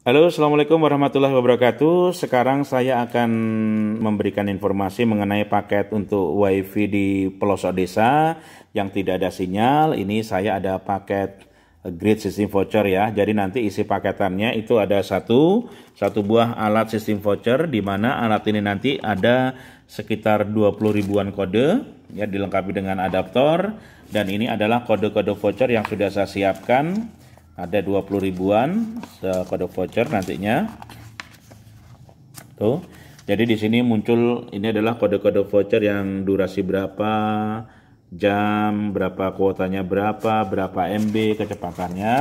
Halo, Assalamualaikum warahmatullahi wabarakatuh. Sekarang saya akan memberikan informasi mengenai paket untuk WiFi di pelosok desa yang tidak ada sinyal. Ini saya ada paket grid System voucher ya. Jadi nanti isi paketannya itu ada satu, satu buah alat sistem voucher di mana alat ini nanti ada sekitar 20 ribuan kode ya dilengkapi dengan adaptor dan ini adalah kode-kode voucher yang sudah saya siapkan ada 20 ribuan kode voucher nantinya tuh jadi di sini muncul ini adalah kode-kode voucher yang durasi berapa jam berapa kuotanya berapa berapa MB kecepatannya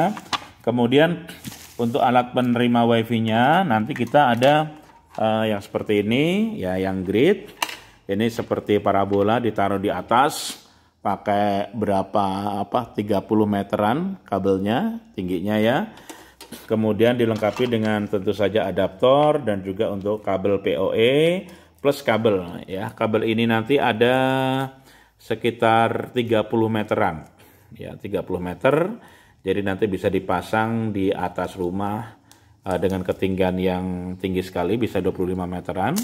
kemudian untuk alat penerima wifi nya nanti kita ada uh, yang seperti ini ya yang grid ini seperti parabola ditaruh di atas pakai berapa apa 30 meteran kabelnya tingginya ya kemudian dilengkapi dengan tentu saja adaptor dan juga untuk kabel POE plus kabel ya kabel ini nanti ada sekitar 30 meteran ya 30 meter jadi nanti bisa dipasang di atas rumah uh, dengan ketinggian yang tinggi sekali bisa 25 meteran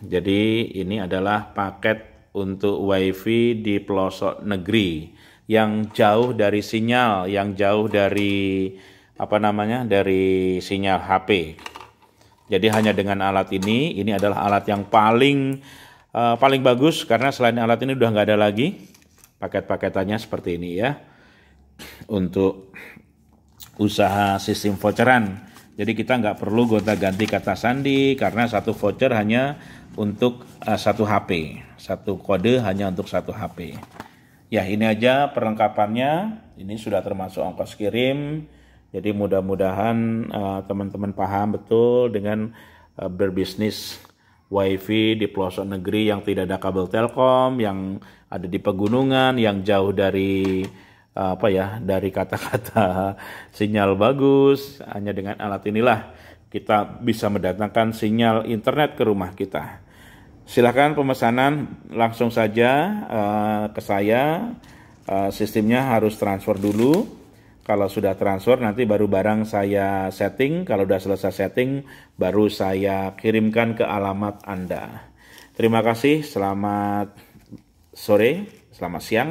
jadi ini adalah paket untuk wifi di pelosok negeri yang jauh dari sinyal, yang jauh dari apa namanya dari sinyal HP. Jadi hanya dengan alat ini, ini adalah alat yang paling uh, paling bagus karena selain alat ini udah nggak ada lagi paket-paketannya seperti ini ya untuk usaha sistem voucheran jadi kita nggak perlu gonta-ganti kata sandi karena satu voucher hanya untuk uh, satu HP, satu kode hanya untuk satu HP. Ya ini aja perlengkapannya. Ini sudah termasuk ongkos kirim. Jadi mudah-mudahan uh, teman-teman paham betul dengan uh, berbisnis WiFi di pelosok negeri yang tidak ada kabel Telkom, yang ada di pegunungan, yang jauh dari apa ya dari kata-kata sinyal bagus hanya dengan alat inilah kita bisa mendatangkan sinyal internet ke rumah kita. Silahkan pemesanan langsung saja uh, ke saya. Uh, sistemnya harus transfer dulu. Kalau sudah transfer nanti baru barang saya setting. Kalau sudah selesai setting baru saya kirimkan ke alamat Anda. Terima kasih. Selamat sore, selamat siang.